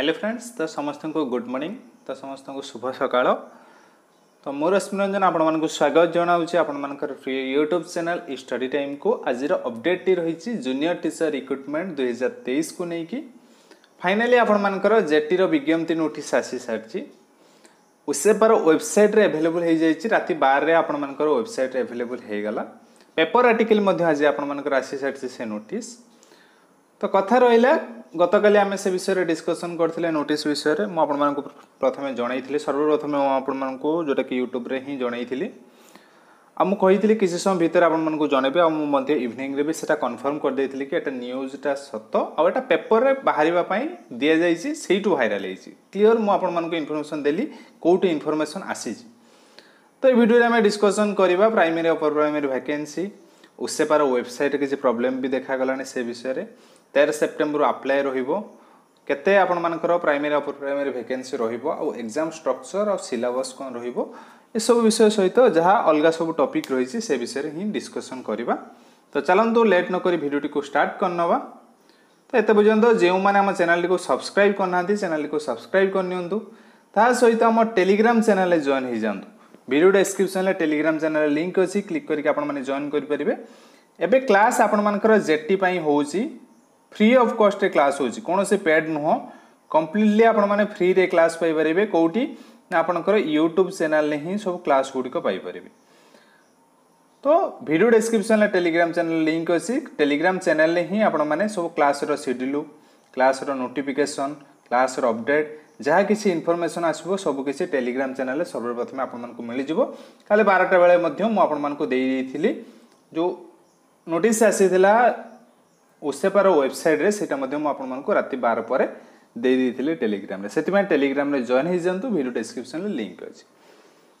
hello friends तो समस्त को गुड मॉर्निंग तो समस्त को शुभ सका तो मोर रश्मिरंजन आपण स्वागत जनावि आपर यूट्यूब चैनल स्टडी टाइम को आज अपडेट टी रही जूनियर टीचर रिक्रुटमेंट दुई हजार तेईस को लेकिन फाइनाली आपर जेटी विज्ञप्ति नोटिस आसी सारी उसेपर वेबसाइट्रे एभेलेबुल हो रात बारे आपर वेबसाइट्रे एभेलेबुल होगला पेपर आर्टिकल आज आपर आसी सारी से नोटिस तो कथा रहा ଗତକାଲି ଆମେ ସେ ବିଷୟରେ ଡିସ୍କସନ୍ କରିଥିଲେ ନୋଟିସ୍ ବିଷୟରେ ମୁଁ ଆପଣମାନଙ୍କୁ ପ୍ରଥମେ ଜଣାଇଥିଲି ସର୍ବପ୍ରଥମେ ମୁଁ ଆପଣମାନଙ୍କୁ ଯେଉଁଟାକି ୟୁଟ୍ୟୁବ୍ରେ ହିଁ ଜଣାଇଥିଲି ଆଉ ମୁଁ କହିଥିଲି କିଛି ସମୟ ଭିତରେ ଆପଣମାନଙ୍କୁ ଜଣେଇବି ଆଉ ମୁଁ ମଧ୍ୟ ଇଭିନିଂରେ ବି ସେଟା କନଫର୍ମ କରିଦେଇଥିଲି କି ଏଟା ନ୍ୟୁଜ୍ଟା ସତ ଆଉ ଏଟା ପେପରରେ ବାହାରିବା ପାଇଁ ଦିଆଯାଇଛି ସେଇଠୁ ଭାଇରାଲ୍ ହେଇଛି କ୍ଲିଅର୍ ମୁଁ ଆପଣମାନଙ୍କୁ ଇନଫର୍ମେସନ୍ ଦେଲି କେଉଁଠୁ ଇନଫର୍ମେସନ୍ ଆସିଛି ତ ଏ ଭିଡ଼ିଓରେ ଆମେ ଡିସ୍କସନ୍ କରିବା ପ୍ରାଇମେରୀ ଅପର ପ୍ରାଇମେରୀ ଭ୍ୟାକେନ୍ସି ଉସେପାର ୱେବସାଇଟ୍ରେ କିଛି ପ୍ରୋବ୍ଲେମ୍ ବି ଦେଖାଗଲାଣି ସେ ବିଷୟରେ ତେର ସେପ୍ଟେମ୍ବରରୁ ଆପ୍ଲାଏ ରହିବ କେତେ ଆପଣମାନଙ୍କର ପ୍ରାଇମେରୀ ଅପର ପ୍ରାଇମେରୀ ଭେକେନ୍ସି ରହିବ ଆଉ ଏକ୍ଜାମ୍ ଷ୍ଟ୍ରକ୍ଚର୍ ଆଉ ସିଲାବସ୍ କ'ଣ ରହିବ ଏସବୁ ବିଷୟ ସହିତ ଯାହା ଅଲଗା ସବୁ ଟପିକ୍ ରହିଛି ସେ ବିଷୟରେ ହିଁ ଡିସ୍କସନ୍ କରିବା ତ ଚାଲନ୍ତୁ ଲେଟ୍ ନକରି ଭିଡ଼ିଓଟିକୁ ଷ୍ଟାର୍ଟ କରିନେବା ତ ଏତେ ପର୍ଯ୍ୟନ୍ତ ଯେଉଁମାନେ ଆମ ଚ୍ୟାନେଲ୍ଟିକୁ ସବସ୍କ୍ରାଇବ୍ କରିନାହାନ୍ତି ଚ୍ୟାନେଲ୍ଟିକୁ ସବସ୍କ୍ରାଇବ୍ କରିନିଅନ୍ତୁ ତା ସହିତ ଆମ ଟେଲିଗ୍ରାମ୍ ଚ୍ୟାନେଲ୍ରେ ଜଏନ୍ ହୋଇଯାଆନ୍ତୁ ଭିଡ଼ିଓ ଡେସ୍କ୍ରିପ୍ସନ୍ରେ ଟେଲିଗ୍ରାମ୍ ଚ୍ୟାନେଲ୍ରେ ଲିଙ୍କ୍ ଅଛି କ୍ଲିକ୍ କରିକି ଆପଣମାନେ ଜଏନ୍ କରିପାରିବେ ଏବେ କ୍ଲାସ୍ ଆପଣମାନଙ୍କର ଜେଟି ପାଇଁ ହେଉଛି फ्री अफ कस्ट क्लास से पेड नुह कम्प्लीटली रे क्लास पाइपर कौटी आपणकर यूट्यूब चेल सब क्लास गुड़िकपरि तो भिड डेस्क्रिपन टेलीग्राम चेल लिंक अच्छी टेलीग्राम चेल हिं आप क्लासर schedule class notification class update जहाँ किसी इनफर्मेसन आसो सबकि टेलीग्राम चेल सर्वप्रथम आपको मिल जाव कारटा बेले मु आपण मानक जो नोटिस आसी ଓସେପାର ୱେବସାଇଟ୍ରେ ସେଇଟା ମଧ୍ୟ ମୁଁ ଆପଣମାନଙ୍କୁ ରାତି ବାର ପରେ ଦେଇଦେଇଥିଲି ଟେଲିଗ୍ରାମରେ ସେଥିପାଇଁ ଟେଲିଗ୍ରାମରେ ଜଏନ୍ ହେଇଯାଆନ୍ତୁ ଭିଡ଼ିଓ ଡେସ୍କ୍ରିପ୍ସନ୍ରେ ଲିଙ୍କ୍ ଅଛି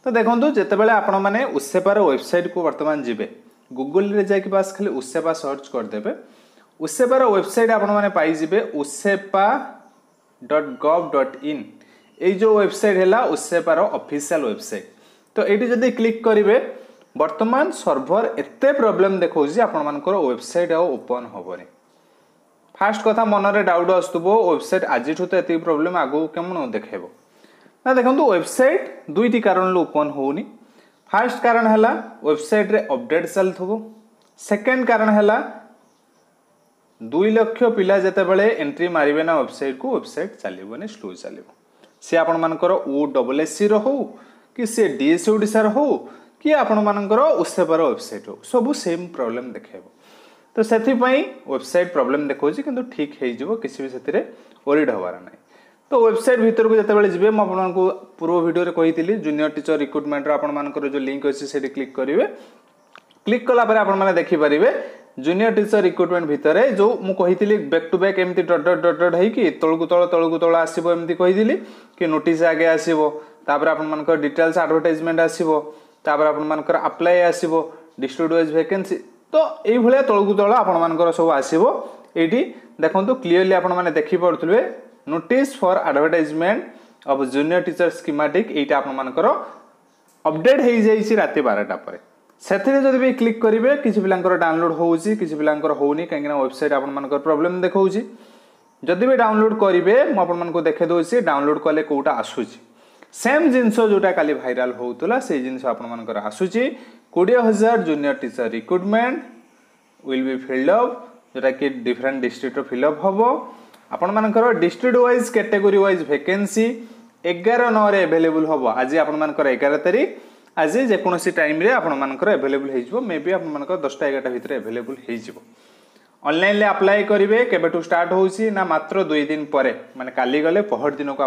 ତ ଦେଖନ୍ତୁ ଯେତେବେଳେ ଆପଣମାନେ ଉସେପାର ୱେବସାଇଟ୍କୁ ବର୍ତ୍ତମାନ ଯିବେ ଗୁଗୁଲରେ ଯାଇକି ବାସ୍ ଖାଲି ଉସେପା ସର୍ଚ୍ଚ କରିଦେବେ ଉସେପାର ୱେବସାଇଟ୍ ଆପଣମାନେ ପାଇଯିବେ OSEPA dot gov dot in ଏଇ ଯେଉଁ ୱେବସାଇଟ୍ ହେଲା ଉସେପାର ଅଫିସିଆଲ୍ ୱେବସାଇଟ୍ ତ ଏଇଠି ଯଦି କ୍ଲିକ୍ କରିବେ বর্তমান সর্ভর এতে প্রোবলেম দেখাଉଛି আপনার ওয়েবসাইট আপন হবনি ফাষ্ট কথা মনরে ডাউট আসুব ওয়েবসাইট আজিঠু তো এত প্রোবলেম আগুক কেমন দেখাইব না দেখুন ওয়েবসাইট দুইটি কারণ ওপন হোনি ফাষ্ট কারণ হল ওয়েবসাইট্রে অপডেট চালু সেকেন্ড কারণ হল দুই লক্ষ পিলা যেতবে এন্ট্রি মারিবে না ওয়েবসাইট কু ওয়েবসাইট চালবনি স্লো চালব সে আপনার ও ডবল এস সি রো কি সে ডিএসইউডিসার হোক କି ଆପଣମାନଙ୍କର ଉତ୍ସେବାର ୱେବସାଇଟ୍ ହେଉ ସବୁ ସେମ୍ ପ୍ରୋବ୍ଲେମ୍ ଦେଖାଇବ ତ ସେଥିପାଇଁ ୱେବସାଇଟ୍ ପ୍ରୋବ୍ଲେମ୍ ଦେଖାଉଛି କିନ୍ତୁ ଠିକ୍ ହେଇଯିବ କିଛି ବି ସେଥିରେ ୱରିଡ଼୍ ହେବାର ନାହିଁ ତ ୱେବସାଇଟ୍ ଭିତରକୁ ଯେତେବେଳେ ଯିବେ ମୁଁ ଆପଣଙ୍କୁ ପୂର୍ବ ଭିଡ଼ିଓରେ କହିଥିଲି ଜୁନିୟର ଟିଚର ରିକ୍ରୁଟମେଣ୍ଟର ଆପଣମାନଙ୍କର ଯେଉଁ ଲିଙ୍କ୍ ଅଛି ସେଠି କ୍ଲିକ୍ କରିବେ କ୍ଲିକ୍ କଲା ପରେ ଆପଣମାନେ ଦେଖିପାରିବେ ଜୁନିୟର ଟିଚର ରିକ୍ରୁଟମେଣ୍ଟ ଭିତରେ ଯେଉଁ ମୁଁ କହିଥିଲି ବ୍ୟାକ୍ ଟୁ ବ୍ୟାକ୍ ଏମିତି ଡଟ୍ ଡଟ୍ ଡଟ୍ ଡଟ୍ ହେଇକି ତଳକୁ ତଳ ତଳକୁ ତଳ ଆସିବ ଏମିତି କହିଥିଲି କି ନୋଟିସ୍ ଆଗେ ଆସିବ ତାପରେ ଆପଣମାନଙ୍କର ଡିଟେଲ୍ସ ଆଡ଼ଭର୍ଟାଇଜମେଣ୍ଟ ଆସିବ ତାପରେ ଆପଣମାନଙ୍କର ଆପ୍ଲାଏ ଆସିବ ଡିଷ୍ଟ୍ରିକ୍ଟ ୱାଇଜ୍ ଭ୍ୟାକେନ୍ସି ତ ଏଇଭଳିଆ ତଳକୁ ତଳ ଆପଣମାନଙ୍କର ସବୁ ଆସିବ ଏଇଠି ଦେଖନ୍ତୁ କ୍ଲିଅରଲି ଆପଣମାନେ ଦେଖିପାରୁଥିବେ notice for advertisement of junior teacher schematic ଏଇଟା ଆପଣମାନଙ୍କର ଅପଡ଼େଟ୍ ହେଇଯାଇଛି ରାତି ବାରଟା ପରେ ସେଥିରେ ଯଦି ବି କ୍ଲିକ୍ କରିବେ କିଛି ପିଲାଙ୍କର ଡାଉନଲୋଡ଼ ହେଉଛି କିଛି ପିଲାଙ୍କର ହେଉନି କାହିଁକିନା ୱେବସାଇଟ୍ ଆପଣମାନଙ୍କର ପ୍ରୋବ୍ଲେମ୍ ଦେଖାଉଛି ଯଦି ବି ଡାଉନଲୋଡ଼ କରିବେ ମୁଁ ଆପଣମାନଙ୍କୁ ଦେଖାଇ ଦେଉଛି ଡାଉନଲୋଡ଼ କଲେ କେଉଁଟା ଆସୁଛି ସେମ୍ ଜିନିଷ ଯେଉଁଟା କାଲି ଭାଇରାଲ ହେଉଥିଲା ସେଇ ଜିନିଷ ଆପଣମାନଙ୍କର ଆସୁଛି କୋଡ଼ିଏ ହଜାର junior teacher recruitment will be filled up ଯେଉଁଟାକି ଡିଫରେଣ୍ଟ ଡିଷ୍ଟ୍ରିକ୍ଟର ଫିଲ୍ଅପ୍ ହେବ ଆପଣମାନଙ୍କର district wise category wise vacancy ଏଗାର ନଅରେ ଆଭେଲେବୁଲ୍ ହେବ ଆଜି ଆପଣମାନଙ୍କର ଏଗାର ତାରିଖ ଆଜି ଯେକୌଣସି ଟାଇମ୍ରେ ଆପଣମାନଙ୍କର ଆଭେଲେବୁଲ୍ ହେଇଯିବ ମେ ବି ଆପଣମାନଙ୍କର ଦଶଟା ଏଗାରଟା ଭିତରେ ଆଭେଲେବୁଲ୍ ହେଇଯିବ ऑनलाइन ले अप्लाई करेंगे केवे स्टार्ट हो मात्र दुई दिन पर मैंने का गले पहर दिन को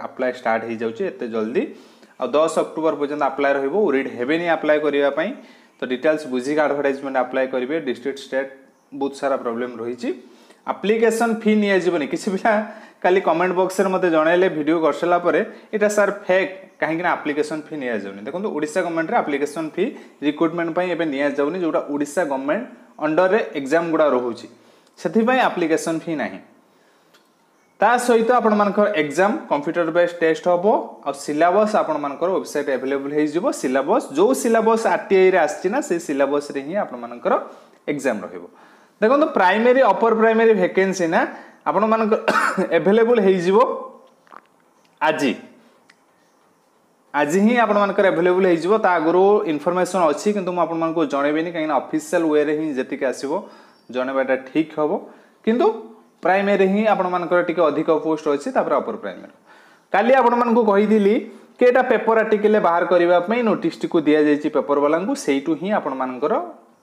आप्लाय स्टार्ट होते जल्दी आ दस अक्टोबर पर्यटन आप्लाय रिड हेनी आप्लाय करने तो डिटेल्स बुझिका आडभटाइजमेंट आप्लाय करेंगे डिस्ट्रिक्ट स्टेट बहुत सारा प्रोब्लेम रही आप्लिकेसन फी नहीं किसी पिछा କାଲି କମେଣ୍ଟ ବକ୍ସରେ ମୋତେ ଜଣାଇଲେ ଭିଡ଼ିଓ କରିସାରିଲା ପରେ ଏଇଟା ସାର୍ ଫେକ୍ କାହିଁକିନା ଆପ୍ଲିକେସନ୍ ଫି ନିଆଯାଉନି ଦେଖନ୍ତୁ ଓଡ଼ିଶା ଗଭର୍ଣ୍ଣମେଣ୍ଟରେ ଆପ୍ଲିକେସନ୍ ଫି ରିକ୍ରୁଟମେଣ୍ଟ ପାଇଁ ଏବେ ନିଆଯାଉନି ଯେଉଁଟା ଓଡ଼ିଶା ଗଭର୍ଣ୍ଣମେଣ୍ଟ ଅଣ୍ଡରରେ ଏକ୍ଜାମ୍ ଗୁଡ଼ା ରହୁଛି ସେଥିପାଇଁ ଆପ୍ଲିକେସନ୍ ଫି ନାହିଁ ତା ସହିତ ଆପଣମାନଙ୍କର ଏକ୍ଜାମ୍ କମ୍ପ୍ୟୁଟର ବେସ୍ ଟେଷ୍ଟ ହେବ ଆଉ ସିଲାବସ୍ ଆପଣମାନଙ୍କର ୱେବସାଇଟ୍ ଆଭେଲେବୁଲ୍ ହେଇଯିବ ସିଲାବସ୍ ଯେଉଁ ସିଲାବସ୍ ଆର୍ଟିଆଇରେ ଆସିଛି ନା ସେଇ ସିଲାବସ୍ରେ ହିଁ ଆପଣମାନଙ୍କର ଏକ୍ଜାମ୍ ରହିବ ଦେଖନ୍ତୁ ପ୍ରାଇମେରୀ ଅପର ପ୍ରାଇମେରୀ ଭେକେନ୍ସି ନା आपण मानक एभेलेबुल आज आज ही आपर एभेलेबुल आगुरी इनफर्मेसन अच्छी कि जनईबी कहीं अफिसील वे रे हिं जी आसो जनवाटा ठीक हे कि प्राइमेर ही आपर टे अधिक पोस्ट अच्छी अपर प्राइमरी का आपण मानक कही कि यहाँ पेपर आर्टिकल बाहर करने नोटिस दि जाइए पेपर वाला से आपर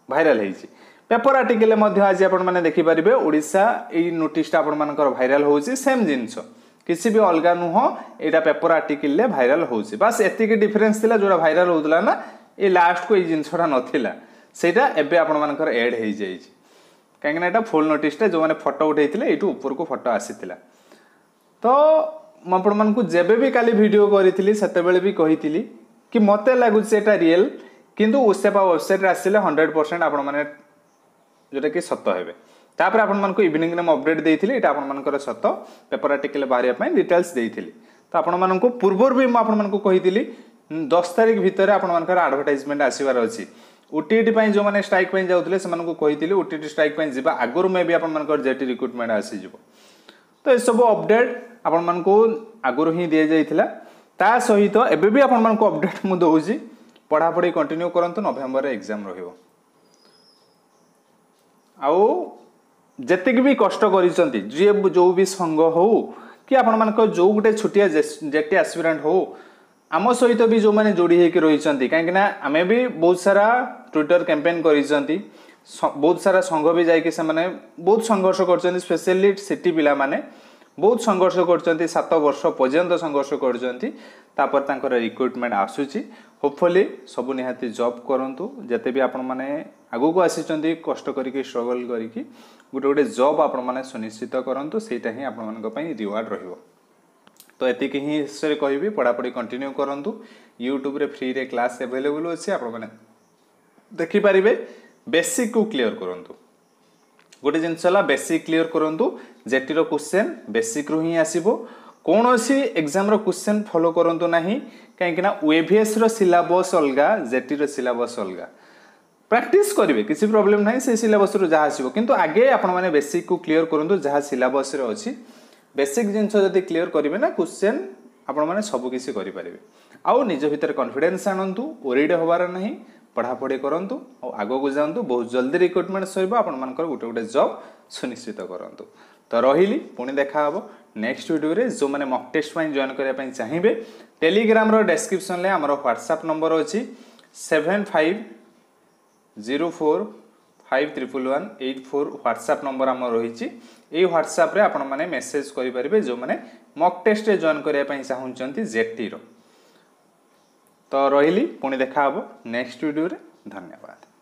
भाइराल होती পেপর আর্টিকলে মধ্যে আজ আপনার দেখিপারে ওড়শা এই নোটিসটা আপনার ভাইরাল হচ্ছে সেম জিনিস কিছু বি অলগা নুহ এটা পেপর আর্টিকলে ভাইরাল হচ্ছে বাস এতিকি ডিফরেন্স লা যেটা ভাইরাল হোলা না এই লাস্টকু এই জিনিসটা নথিলা সেইটা এবে আপনার এড হয়ে যাই কাইকিনা এটা ফুল নোটিসটা যে ফটো উঠাইলে এইটু উপরকু ফটো আসিলা তো ଆପଣମାନଙ୍କୁ ଯେବେ ବି କାଲି ଭିଡ଼ିଓ କରିଥିଲି ସେତେବେଳେ ବି କହିଥିଲି କି ମୋତେ ଲାଗୁଛି ଏଇଟା ରିଏଲ୍ କିନ୍ତୁ ଉସେପା ୱେବସାଇଟ୍ରେ ଆସିଲେ ହଣ୍ଡ୍ରେଡ଼ ପରସେଣ୍ଟ ଆପଣମାନେ ᱡੋᱛᱚᱠᱤ સત્તા હૈબે તાપર આપણ મનકો ઈવનિંગ મે અપડેટ દેઈ થીલે એટા આપણ મનકો સતો પેપર આર્ટિકલ બહાર આપાઈ ડિટેલ્સ દેઈ થીલે તો આપણ મનકો પૂર્વર ભી મ આપણ મનકો કહી દિલી 10 તારીખ ભીતરે આપણ મનકો એડવર્ટાઇઝમેન્ટ આસીબાર હોચી ઓટીટી પઈ જો મને સ્ટ્રાઈક પઈ જાઉતલે સે મનકો કહી દિલી ઓટીટી સ્ટ્રાઈક પઈ જઈબા આગરો મે ભી આપણ મનકો જેટી રિક્રુટમેન્ટ આસી જિબો તો એ સબ અપડેટ આપણ મનકો આગરો હી દેયા જઈ થીલા તા સહિત એબે ભી આપણ મનકો અપડેટ મુ દોઉસી પઢા પડઈ કન્ટિન્યુ કરંતો નોવેમ્બર રે એક્ઝામ રહેબો ଆଉ ଯେତିକି ବି କଷ୍ଟ କରିଛନ୍ତି ଯିଏ ଯେଉଁ ବି ସଂଘ ହଉ କି ଆପଣମାନଙ୍କ ଯେଉଁ ଗୋଟେ ଛୋଟିଆ ଜେଟି ଆସ୍ପିରାଣ୍ଟ ହଉ ଆମ ସହିତ ବି ଯେଉଁମାନେ ଯୋଡ଼ି ହେଇକି ରହିଛନ୍ତି କାହିଁକିନା ଆମେ ବି ବହୁତ ସାରା ଟ୍ୱିଟର କ୍ୟାମ୍ପେନ୍ କରିଛନ୍ତି ବହୁତ ସାରା ସଂଘ ବି ଯାଇକି ସେମାନେ ବହୁତ ସଂଘର୍ଷ କରିଛନ୍ତି ସ୍ପେଶିଆଲି ସିଟି ପିଲାମାନେ ବହୁତ ସଂଘର୍ଷ କରିଛନ୍ତି ସାତ ବର୍ଷ ପର୍ଯ୍ୟନ୍ତ ସଂଘର୍ଷ କରିଛନ୍ତି ତାପରେ ତାଙ୍କର ରିକ୍ରୁଟମେଣ୍ଟ ଆସୁଛି ହୋପଫୁଲି ସବୁ ନିହାତି ଜବ୍ କରନ୍ତୁ ଯେତେ ବି ଆପଣମାନେ ଆଗକୁ ଆସିଛନ୍ତି କଷ୍ଟ କରିକି ଷ୍ଟ୍ରଗଲ୍ କରିକି ଗୋଟେ ଗୋଟେ ଜବ୍ ଆପଣମାନେ ସୁନିଶ୍ଚିତ କରନ୍ତୁ ସେଇଟା ହିଁ ଆପଣମାନଙ୍କ ପାଇଁ ରିୱାର୍ଡ଼ ରହିବ ତ ଏତିକି ହିଁ ଶେଷରେ କହିବି ପଢ଼ାପଢ଼ି କଣ୍ଟିନ୍ୟୁ କରନ୍ତୁ ୟୁଟ୍ୟୁବରେ ଫ୍ରିରେ କ୍ଲାସ୍ ଆଭେଲେବୁଲ୍ ଅଛି ଆପଣମାନେ ଦେଖିପାରିବେ ବେସିକ୍କୁ କ୍ଲିଅର୍ କରନ୍ତୁ ଗୋଟେ ଜିନିଷ ହେଲା ବେସିକ୍ କ୍ଲିଅର୍ କରନ୍ତୁ ଜେଟିର କୋଶ୍ଚେନ୍ ବେସିକ୍ରୁ ହିଁ ଆସିବ କୌଣସି ଏକ୍ଜାମ୍ର କ୍ୱେଶ୍ଚନ୍ ଫଲୋ କରନ୍ତୁ ନାହିଁ କାହିଁକିନା ଓଏଭିଏସ୍ର ସିଲାବସ୍ ଅଲଗା ଜେଟିର ସିଲାବସ୍ ଅଲଗା ପ୍ରାକ୍ଟିସ୍ କରିବେ କିଛି ପ୍ରୋବ୍ଲେମ୍ ନାହିଁ ସେ ସିଲାବସ୍ରୁ ଯାହା ଆସିବ କିନ୍ତୁ ଆଗେ ଆପଣମାନେ ବେସିକ୍କୁ କ୍ଲିଅର୍ କରନ୍ତୁ ଯାହା ସିଲାବସ୍ରେ ଅଛି ବେସିକ୍ ଜିନିଷ ଯଦି କ୍ଲିଅର୍ କରିବେ ନା କ୍ୱେଶ୍ଚନ୍ ଆପଣମାନେ ସବୁକିଛି କରିପାରିବେ ଆଉ ନିଜ ଭିତରେ କନଫିଡେନ୍ସ ଆଣନ୍ତୁ ଓରିଡ଼ ହେବାର ନାହିଁ ପଢ଼ାପଢ଼ି କରନ୍ତୁ ଆଉ ଆଗକୁ ଯାଆନ୍ତୁ ବହୁତ ଜଲ୍ଦି ରିକ୍ରୁଟମେଣ୍ଟ ସରିବ ଆପଣମାନଙ୍କର ଗୋଟେ ଗୋଟେ ଜବ୍ ସୁନିଶ୍ଚିତ କରନ୍ତୁ ତ ରହିଲି ପୁଣି ଦେଖାହେବ ନେକ୍ସଟ ଭିଡ଼ିଓରେ ଯେଉଁମାନେ ମକ୍ ଟେଷ୍ଟ ପାଇଁ ଜଏନ୍ କରିବା ପାଇଁ ଚାହିଁବେ ଟେଲିଗ୍ରାମର ଡେସ୍କ୍ରିପ୍ସନ୍ରେ ଆମର ହ୍ୱାଟ୍ସଆପ୍ ନମ୍ବର ଅଛି seven five zero four five triple one eight four WhatsApp number আমার রয়েছে এই হোয়াটসঅ্যাপে আপনার মেসেজ করে পারবে যে মক টেস্টে জয়েন করা চাহুমান জেটির তো রহলি পুঁ দেখা হব নেক্সট ভিডিওরে ধন্যবাদ